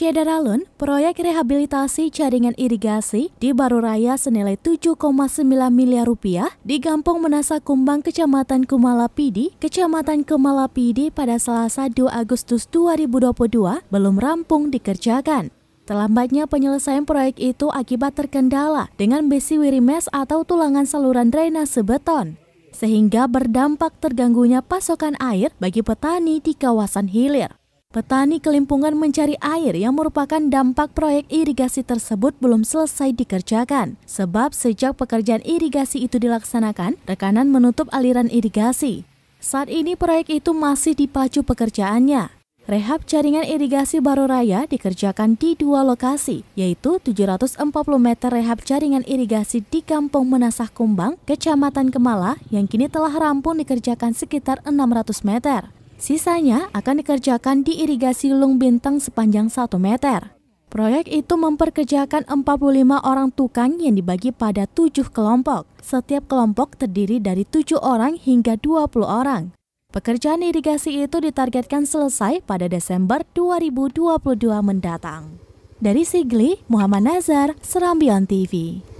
Syeda proyek rehabilitasi jaringan irigasi di Baru Raya senilai 7,9 miliar rupiah di Kampung Menasa Kumbang, Kecamatan Kumalapidi, Kecamatan Kumalapidi pada Selasa 2 Agustus 2022 belum rampung dikerjakan. Terlambatnya penyelesaian proyek itu akibat terkendala dengan besi wirimes atau tulangan saluran drainase beton sehingga berdampak terganggunya pasokan air bagi petani di kawasan hilir. Petani kelimpungan mencari air yang merupakan dampak proyek irigasi tersebut belum selesai dikerjakan. Sebab sejak pekerjaan irigasi itu dilaksanakan, rekanan menutup aliran irigasi. Saat ini proyek itu masih dipacu pekerjaannya. Rehab jaringan irigasi baru raya dikerjakan di dua lokasi, yaitu 740 meter rehab jaringan irigasi di Kampung Menasah Kumbang, Kecamatan Kemala, yang kini telah rampung dikerjakan sekitar 600 meter. Sisanya akan dikerjakan di irigasi Lung Bintang sepanjang 1 meter. Proyek itu memperkerjakan 45 orang tukang yang dibagi pada 7 kelompok. Setiap kelompok terdiri dari 7 orang hingga 20 orang. Pekerjaan irigasi itu ditargetkan selesai pada Desember 2022 mendatang. Dari Sigli, Muhammad Nazar, Serambion TV.